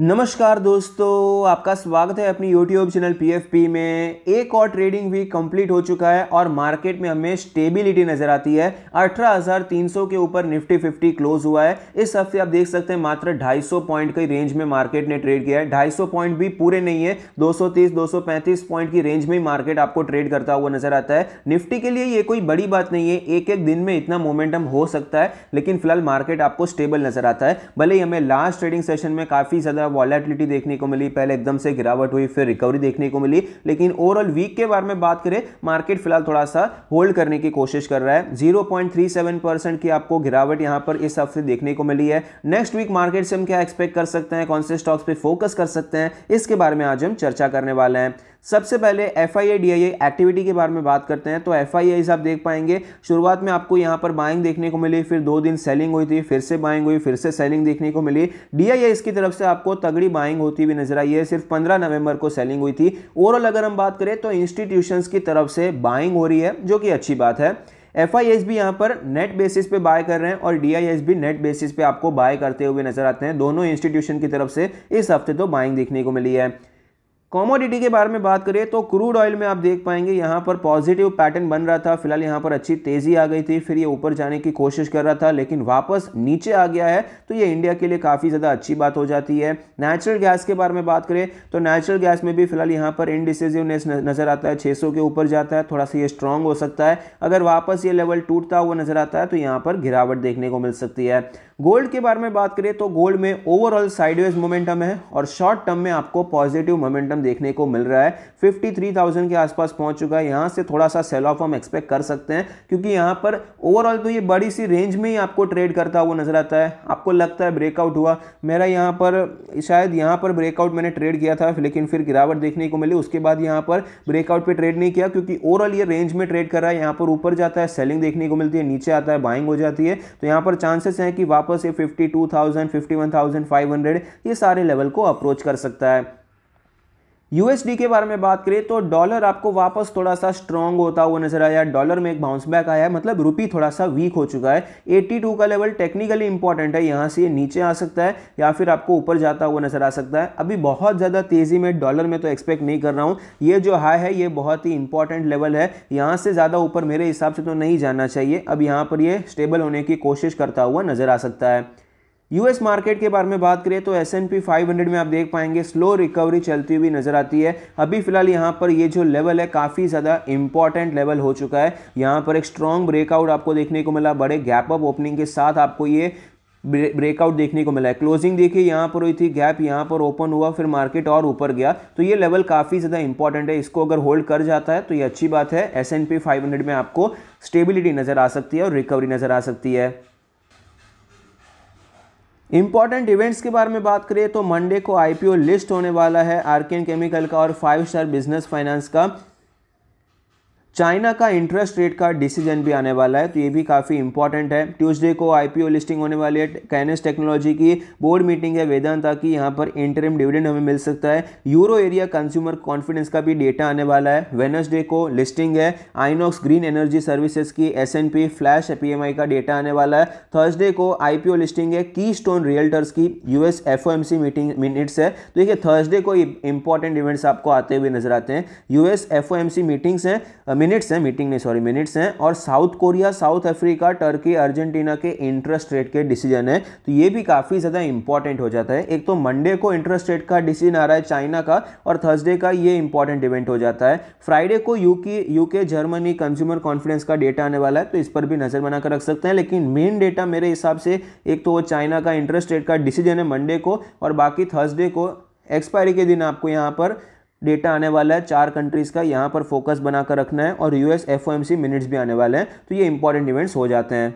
नमस्कार दोस्तों आपका स्वागत है अपनी YouTube चैनल पी में एक और ट्रेडिंग वीक कंप्लीट हो चुका है और मार्केट में हमें स्टेबिलिटी नज़र आती है 18,300 के ऊपर निफ्टी 50 क्लोज हुआ है इस हफ्ते आप देख सकते हैं मात्र 250 पॉइंट की रेंज में मार्केट ने ट्रेड किया है 250 पॉइंट भी पूरे नहीं है 230 235 पॉइंट की रेंज में ही मार्केट आपको ट्रेड करता हुआ नज़र आता है निफ्टी के लिए ये कोई बड़ी बात नहीं है एक एक दिन में इतना मोमेंटम हो सकता है लेकिन फिलहाल मार्केट आपको स्टेबल नज़र आता है भले ही हमें लास्ट ट्रेडिंग सेशन में काफ़ी ज़्यादा सा वॉलेटिलिटी देखने को मिली पहले एकदम से गिरावट हुई फिर रिकवरी देखने को मिली लेकिन ओवरऑल वीक के बारे में बात करें मार्केट फिलहाल थोड़ा सा होल्ड करने की कोशिश कर रहा है जीरो परसेंट की आपको गिरावट यहाँ पर इस हफ्ते देखने को मिली है नेक्स्ट वीक मार्केट से हम क्या एक्सपेक्ट कर सकते हैं कौन से स्टॉक्स पे फोकस कर सकते हैं इसके बारे में आज हम चर्चा करने वाले हैं सबसे पहले एफ आई एक्टिविटी के बारे में बात करते हैं तो एफ आप देख पाएंगे शुरुआत में आपको यहाँ पर बाइंग देखने को मिली फिर दो दिन सेलिंग हुई थी फिर से बाइंग हुई फिर से सेलिंग देखने को मिली डी की तरफ से आपको तगड़ी बाइंग होती हुई नजर आई है सिर्फ पंद्रह नवंबर को सेलिंग हुई थी ओवरऑल अगर हम बात करें तो इंस्टीट्यूशन की तरफ से बाइंग हो रही है जो कि अच्छी बात है एफ आई एस भी यहाँ पर नेट बेसिस पे बाय कर रहे हैं और डी आई एस भी नेट बेसिस पे आपको बाय करते हुए नजर आते हैं दोनों इंस्टीट्यूशन की तरफ से इस हफ्ते तो बाइंग देखने को मिली है कॉमोडिटी के बारे में बात करें तो क्रूड ऑयल में आप देख पाएंगे यहाँ पर पॉजिटिव पैटर्न बन रहा था फिलहाल यहाँ पर अच्छी तेज़ी आ गई थी फिर ये ऊपर जाने की कोशिश कर रहा था लेकिन वापस नीचे आ गया है तो ये इंडिया के लिए काफ़ी ज़्यादा अच्छी बात हो जाती है नेचुरल गैस के बारे में बात करें तो नेचुरल गैस में भी फिलहाल यहाँ पर इनडिसिजिवनेस नज़र आता है छः के ऊपर जाता है थोड़ा सा ये स्ट्रांग हो सकता है अगर वापस ये लेवल टूटता हुआ नज़र आता है तो यहाँ पर गिरावट देखने को मिल सकती है गोल्ड के बारे में बात करें तो गोल्ड में ओवरऑल साइडवेज मोमेंटम है और शॉर्ट टर्म में आपको पॉजिटिव मोमेंटम देखने को मिल रहा है 53,000 के आसपास पहुंच चुका है यहां से थोड़ा सा सेल ऑफ हम एक्सपेक्ट कर सकते हैं क्योंकि यहां पर ओवरऑल तो ये बड़ी सी रेंज में ही आपको ट्रेड करता हुआ नजर आता है आपको लगता है ब्रेकआउट हुआ मेरा यहां पर शायद यहां पर ब्रेकआउट मैंने ट्रेड किया था लेकिन फिर गिरावट देखने को मिली उसके बाद यहां पर ब्रेकआउट पर ट्रेड नहीं किया क्योंकि ओवरऑल ये रेंज में ट्रेड कर रहा है यहां पर ऊपर जाता है सेलिंग देखने को मिलती है नीचे आता है बाइंग हो जाती है तो यहां पर चांसेस हैं कि वापस ये fifty two thousand fifty one thousand five hundred ये सारे लेवल को अप्रोच कर सकता है यूएसडी के बारे में बात करें तो डॉलर आपको वापस थोड़ा सा स्ट्रांग होता हुआ नजर आया डॉलर में एक बाउंस बैक आया है मतलब रुपी थोड़ा सा वीक हो चुका है 82 का लेवल टेक्निकली इंपॉर्टेंट है यहाँ से ये नीचे आ सकता है या फिर आपको ऊपर जाता हुआ नजर आ सकता है अभी बहुत ज़्यादा तेज़ी में डॉलर में तो एक्सपेक्ट नहीं कर रहा हूँ ये जो हाई है ये बहुत ही इंपॉर्टेंट लेवल है यहाँ से ज़्यादा ऊपर मेरे हिसाब से तो नहीं जाना चाहिए अब यहाँ पर ये स्टेबल होने की कोशिश करता हुआ नजर आ सकता है यूएस मार्केट के बारे में बात करें तो एस एन हंड्रेड में आप देख पाएंगे स्लो रिकवरी चलती हुई नजर आती है अभी फिलहाल यहाँ पर ये जो लेवल है काफ़ी ज़्यादा इंपॉर्टेंट लेवल हो चुका है यहाँ पर एक स्ट्रॉन्ग ब्रेकआउट आपको देखने को मिला बड़े गैप अप ओपनिंग के साथ आपको ये ब्रेकआउट देखने को मिला है क्लोजिंग देखिए यहाँ पर हुई थी गैप यहाँ पर ओपन हुआ फिर मार्केट और ऊपर गया तो ये लेवल काफ़ी ज़्यादा इंपॉर्टेंट है इसको अगर होल्ड कर जाता है तो ये अच्छी बात है एस एन में आपको स्टेबिलिटी नज़र आ सकती है और रिकवरी नज़र आ सकती है इंपॉर्टेंट इवेंट्स के बारे में बात करें तो मंडे को आईपीओ लिस्ट होने वाला है आर्कियन केमिकल का और फाइव स्टार बिजनेस फाइनेंस का चाइना का इंटरेस्ट रेट का डिसीजन भी आने वाला है तो ये भी काफ़ी इंपॉर्टेंट है ट्यूसडे को आईपीओ लिस्टिंग होने वाली है कैनस टेक्नोलॉजी की बोर्ड मीटिंग है वेदांता की यहाँ पर इंटरम डिविडेंड हमें मिल सकता है यूरो एरिया कंज्यूमर कॉन्फिडेंस का भी डेटा आने वाला है वेनसडे को लिस्टिंग है आइनॉक्स ग्रीन एनर्जी सर्विसेज की एस फ्लैश पी का डेटा आने वाला है थर्सडे को आई लिस्टिंग है की स्टोन रियल्टर्स की यू एस मीटिंग मिनट्स है तो देखिए थर्सडे को इंपॉर्टेंट इवेंट्स आपको आते हुए नजर आते हैं यू एस मीटिंग्स हैं मिनट्स हैं मीटिंग नहीं सॉरी मिनट्स हैं और south Korea south Africa Turkey Argentina के इंटरेस्ट रेट के डिसीजन है तो ये भी काफ़ी ज़्यादा इंपॉर्टेंट हो जाता है एक तो मंडे को इंटरेस्ट रेट का डिसीजन आ रहा है चाइना का और थर्सडे का ये इंपॉर्टेंट इवेंट हो जाता है फ्राइडे को UK UK Germany consumer confidence का डेटा आने वाला है तो इस पर भी नज़र बनाकर रख सकते हैं लेकिन मेन डेटा मेरे हिसाब से एक तो वो चाइना का इंटरेस्ट रेट का डिसीजन है मंडे को और बाकी थर्सडे को एक्सपायरी के दिन आपको यहाँ पर डेटा आने वाला है चार कंट्रीज़ का यहाँ पर फोकस बनाकर रखना है और यूएस एफ मिनट्स भी आने वाले हैं तो ये इंपॉर्टेंट इवेंट्स हो जाते हैं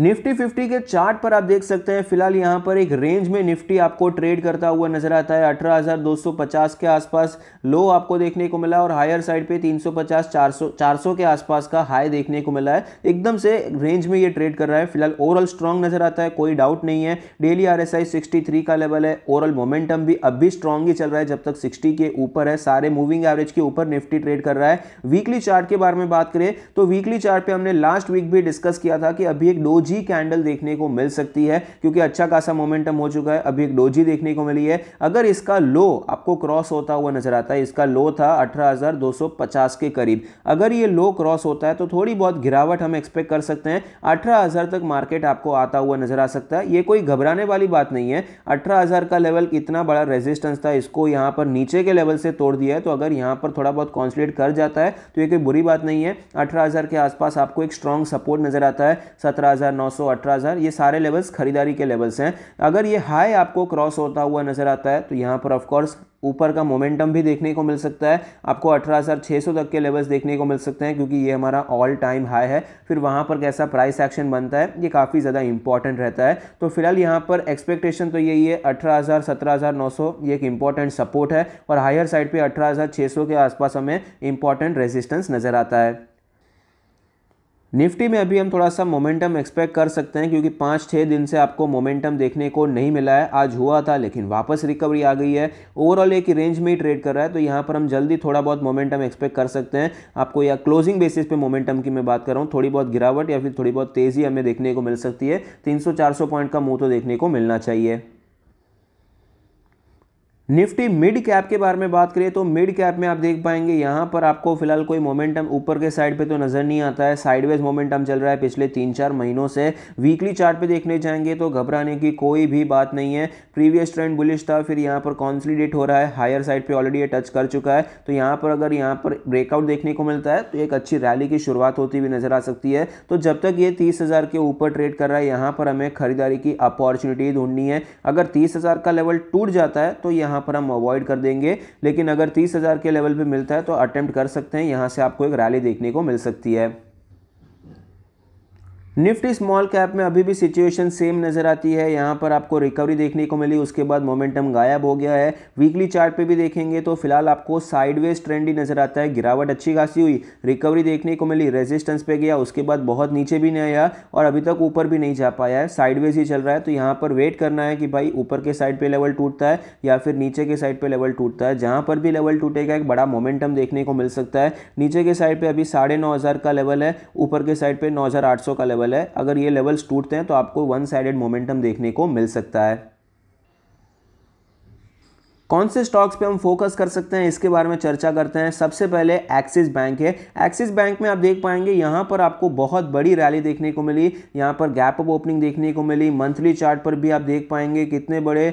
निफ्टी 50 के चार्ट पर आप देख सकते हैं फिलहाल यहां पर एक रेंज में निफ्टी आपको ट्रेड करता हुआ नजर आता है 18,250 के आसपास लो आपको देखने को मिला और हायर साइड पे 350 400 400 के आसपास का हाई देखने को मिला है एकदम से रेंज में ये ट्रेड कर रहा है फिलहाल ओवरऑल स्ट्रांग नजर आता है कोई डाउट नहीं है डेली आर एस का लेवल है ओवरऑल मोमेंटम भी अब भी स्ट्रांग ही चल रहा है जब तक सिक्सटी के ऊपर है सारे मूविंग एवरेज के ऊपर निफ्टी ट्रेड कर रहा है वीकली चार्ट के बारे में बात करें तो वीकली चार्ट पर हमने लास्ट वीक भी डिस्कस किया था कि अभी एक डोज डोजी कैंडल देखने को मिल सकती है क्योंकि अच्छा खासा मोमेंटम हो चुका है अभी एक डोजी देखने को मिली है अगर इसका लो आपको क्रॉस होता हुआ नजर आता है इसका लो था 18,250 के करीब अगर ये लो क्रॉस होता है तो थोड़ी बहुत गिरावट हम एक्सपेक्ट कर सकते हैं अठारह तक मार्केट आपको आता हुआ नजर आ सकता है ये कोई घबराने वाली बात नहीं है अठारह का लेवल इतना बड़ा रेजिस्टेंस था इसको यहाँ पर नीचे के लेवल से तोड़ दिया है तो अगर यहाँ पर थोड़ा बहुत कॉन्सलेट कर जाता है तो ये कोई बुरी बात नहीं है अठारह के आसपास आपको एक स्ट्रॉन्ग सपोर्ट नजर आता है सत्रह हज़ार ये सारे लेवल्स खरीदारी के लेवल्स हैं अगर ये हाई आपको क्रॉस होता हुआ नज़र आता है तो यहाँ पर ऑफकोर्स ऊपर का मोमेंटम भी देखने को मिल सकता है आपको 18,600 तक के लेवल्स देखने को मिल सकते हैं क्योंकि ये हमारा ऑल टाइम हाई है फिर वहाँ पर कैसा प्राइस एक्शन बनता है ये काफ़ी ज़्यादा इंपॉर्टेंट रहता है तो फिलहाल यहाँ पर एक्सपेक्टेशन तो यही है 18,000 17,900 ये एक इंपॉर्टेंट सपोर्ट है और हायर साइड पर अठारह के आसपास हमें इंपॉर्टेंट रेजिस्टेंस नज़र आता है निफ्टी में अभी हम थोड़ा सा मोमेंटम एक्सपेक्ट कर सकते हैं क्योंकि पाँच छः दिन से आपको मोमेंटम देखने को नहीं मिला है आज हुआ था लेकिन वापस रिकवरी आ गई है ओवरऑल एक रेंज में ही ट्रेड कर रहा है तो यहाँ पर हम जल्दी थोड़ा बहुत मोमेंटम एक्सपेक्ट कर सकते हैं आपको या क्लोजिंग बेसिस पे मोमेंटम की मैं बात कर रहा हूँ थोड़ी बहुत गिरावट या फिर थोड़ी बहुत तेज़ी हमें देखने को मिल सकती है तीन सौ पॉइंट का मुँह तो देखने को मिलना चाहिए निफ्टी मिड कैप के बारे में बात करें तो मिड कैप में आप देख पाएंगे यहाँ पर आपको फिलहाल कोई मोमेंटम ऊपर के साइड पे तो नज़र नहीं आता है साइडवेज मोमेंटम चल रहा है पिछले तीन चार महीनों से वीकली चार्ट पे देखने जाएंगे तो घबराने की कोई भी बात नहीं है प्रीवियस ट्रेंड बुलिश था फिर यहाँ पर कॉन्सलीडेट हो रहा है हायर साइड पर ऑलरेडी ये टच कर चुका है तो यहाँ पर अगर यहाँ पर ब्रेकआउट देखने को मिलता है तो एक अच्छी रैली की शुरुआत होती हुई नज़र आ सकती है तो जब तक ये तीस के ऊपर ट्रेड कर रहा है यहाँ पर हमें खरीदारी की अपॉर्चुनिटी ढूंढनी है अगर तीस का लेवल टूट जाता है तो यहाँ यहाँ पर हम अवॉइड कर देंगे लेकिन अगर तीस हज़ार के लेवल पर मिलता है तो अटैम्प्ट कर सकते हैं यहाँ से आपको एक रैली देखने को मिल सकती है निफ्टी स्मॉल कैप में अभी भी सिचुएशन सेम नज़र आती है यहाँ पर आपको रिकवरी देखने को मिली उसके बाद मोमेंटम गायब हो गया है वीकली चार्ट पे भी देखेंगे तो फिलहाल आपको साइडवेज ट्रेंड ही नज़र आता है गिरावट अच्छी खासी हुई रिकवरी देखने को मिली रेजिस्टेंस पे गया उसके बाद बहुत नीचे भी नहीं आया और अभी तक ऊपर भी नहीं जा पाया है साइडवेज ही चल रहा है तो यहाँ पर वेट करना है कि भाई ऊपर के साइड पर लेवल टूटता है या फिर नीचे के साइड पर लेवल टूटता है जहाँ पर भी लेवल टूटेगा एक बड़ा मोमेंटम देखने को मिल सकता है नीचे के साइड पर अभी साढ़े का लेवल है ऊपर के साइड पर नौ का लेवल लेवल है अगर ये लेवल्स टूटते हैं तो आपको वन साइडेड मोमेंटम देखने को मिल सकता है कौन से स्टॉक्स पे हम फोकस कर सकते हैं इसके बारे में चर्चा करते हैं सबसे पहले एक्सिस बैंक है एक्सिस बैंक में आप देख पाएंगे यहाँ पर आपको बहुत बड़ी रैली देखने को मिली यहाँ पर गैप अप ओपनिंग देखने को मिली मंथली चार्ट पर भी आप देख पाएंगे कितने बड़े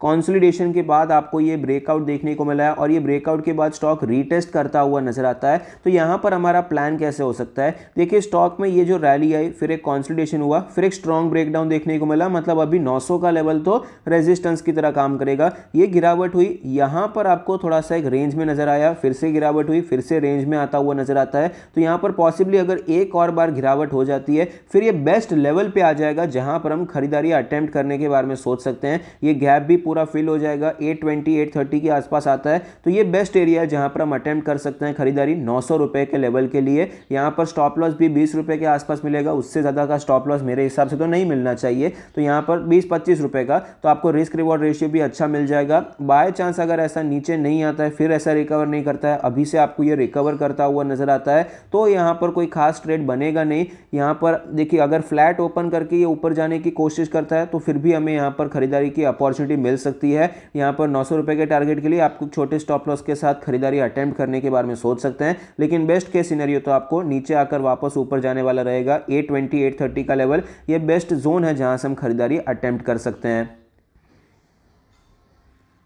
कॉन्सोलिडेशन के बाद आपको ये ब्रेकआउट देखने को मिला है और ये ब्रेकआउट के बाद स्टॉक रीटेस्ट करता हुआ नजर आता है तो यहाँ पर हमारा प्लान कैसे हो सकता है देखिए स्टॉक में ये जो रैली आई फिर एक कॉन्सोलिडेशन हुआ फिर एक स्ट्रॉन्ग ब्रेकडाउन देखने को मिला मतलब अभी 900 का लेवल तो रेजिस्टेंस की तरह काम करेगा ये गिरावट हुई यहाँ पर आपको थोड़ा सा एक रेंज में नजर आया फिर से गिरावट हुई फिर से रेंज में आता हुआ नजर आता है तो यहाँ पर पॉसिबली अगर एक और बार गिरावट हो जाती है फिर ये बेस्ट लेवल पर आ जाएगा जहाँ पर हम खरीदारी अटैम्प्ट करने के बारे में सोच सकते हैं ये गैप भी पूरा फिल हो जाएगा 820 830 के आसपास आता है तो ये बेस्ट एरिया है जहाँ पर हम अटैम्प्ट कर सकते हैं खरीदारी नौ सौ के लेवल के लिए यहाँ पर स्टॉप लॉस भी बीस के आसपास मिलेगा उससे ज़्यादा का स्टॉप लॉस मेरे हिसाब से तो नहीं मिलना चाहिए तो यहाँ पर बीस पच्चीस का तो आपको रिस्क रिवॉर्ड रेशियो भी अच्छा मिल जाएगा बाय चांस अगर ऐसा नीचे नहीं आता है फिर ऐसा रिकवर नहीं करता है अभी से आपको ये रिकवर करता हुआ नज़र आता है तो यहाँ पर कोई खास ट्रेड बनेगा नहीं यहाँ पर देखिए अगर फ्लैट ओपन करके ये ऊपर जाने की कोशिश करता है तो फिर भी हमें यहाँ पर खरीदारी की अपॉर्चुनिटी मिल खरीद सकती है यहाँ पर नौ सौ के टारगेट के लिए आपको छोटे स्टॉप लॉस के साथ खरीदारी अटैम्प्ट करने के बारे में सोच सकते हैं लेकिन बेस्ट केस सीनरियो तो आपको नीचे आकर वापस ऊपर जाने वाला रहेगा एट ट्वेंटी एट थर्टी का लेवल ये बेस्ट जोन है जहाँ से हम खरीदारी अटैम्प्ट कर सकते हैं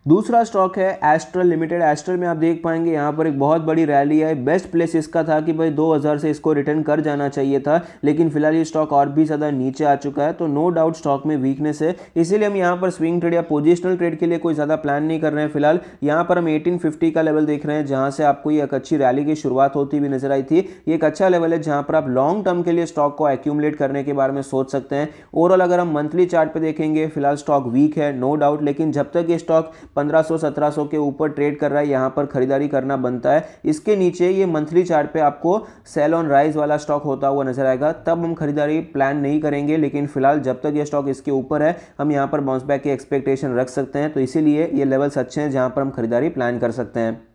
दूसरा स्टॉक है एस्ट्रल लिमिटेड एस्ट्रल में आप देख पाएंगे यहाँ पर एक बहुत बड़ी रैली है बेस्ट प्लेस इसका था कि भाई 2000 से इसको रिटर्न कर जाना चाहिए था लेकिन फिलहाल ये स्टॉक और भी ज़्यादा नीचे आ चुका है तो नो डाउट स्टॉक में वीकनेस है इसीलिए हम यहाँ पर स्विंग ट्रेड या पोजिशनल ट्रेड के लिए कोई ज़्यादा प्लान नहीं कर रहे हैं फिलहाल यहाँ पर हम एटीन का लेवल देख रहे हैं जहाँ से आपको ये एक अच्छी रैली की शुरुआत होती हुई नजर आई थी ये एक अच्छा लेवल है जहाँ पर आप लॉन्ग टर्म के लिए स्टॉक को एक्यूमलेट करने के बारे में सोच सकते हैं ओवरऑल अगर हम मंथली चार्ट देखेंगे फिलहाल स्टॉक वीक है नो डाउट लेकिन जब तक ये स्टॉक 1500 1700 के ऊपर ट्रेड कर रहा है यहाँ पर खरीदारी करना बनता है इसके नीचे ये मंथली चार्ट पे आपको सेल ऑन राइज वाला स्टॉक होता हुआ नजर आएगा तब हम खरीदारी प्लान नहीं करेंगे लेकिन फिलहाल जब तक ये स्टॉक इसके ऊपर है हम यहाँ पर बाउंस बैक की एक्सपेक्टेशन रख सकते हैं तो इसीलिए ये लेवल्स अच्छे हैं जहाँ पर हम खरीदारी प्लान कर सकते हैं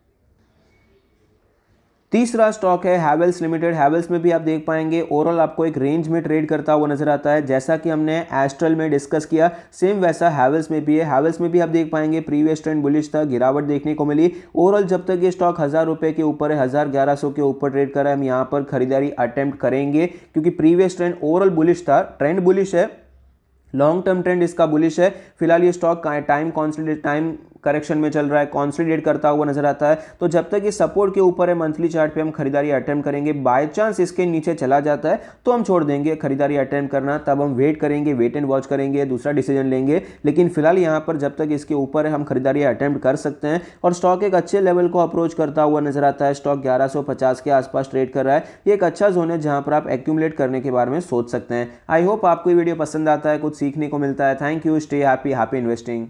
तीसरा स्टॉक है हैवेल्स लिमिटेड हैवेल्स में भी आप देख पाएंगे ओवरऑल आपको एक रेंज में ट्रेड करता हुआ नजर आता है जैसा कि हमने एस्ट्रल में डिस्कस किया सेम वैसा हैवेल्स में भी है हैवेल्स में भी आप देख पाएंगे प्रीवियस ट्रेंड बुलिश था गिरावट देखने को मिली ओवरऑल जब तक ये स्टॉक हज़ार रुपये के ऊपर है हज़ार ग्यारह सौ के ऊपर ट्रेड करा है हम यहाँ पर खरीदारी अटैम्प्ट करेंगे क्योंकि प्रीवियस ट्रेंड ओवरऑल बुलिश था ट्रेंड बुलिश है लॉन्ग टर्म ट्रेंड इसका बुलिश है फिलहाल ये stock time concentrate time correction में चल रहा है कॉन्सिडेट करता हुआ नजर आता है तो जब तक ये सपोर्ट के ऊपर है मंथली चार्ट पे हम खरीदारी अटैम्प्ट करेंगे बाय चांस इसके नीचे चला जाता है तो हम छोड़ देंगे खरीदारी अटैम्प्ट करना तब हम वेट करेंगे वेट एंड वॉच करेंगे दूसरा डिसीजन लेंगे लेकिन फिलहाल यहाँ पर जब तक इसके ऊपर हम खरीदारी अटैम्प्ट कर सकते हैं और स्टॉक एक अच्छे लेवल को अप्रोच करता हुआ नजर आता है स्टॉक ग्यारह के आसपास ट्रेड कर रहा है ये एक अच्छा जोन है जहाँ पर आप एक्यूमलेट करने के बारे में सोच सकते हैं आई होप आपको ये वीडियो पसंद आता है कुछ सीखने को मिलता है thank you stay happy happy investing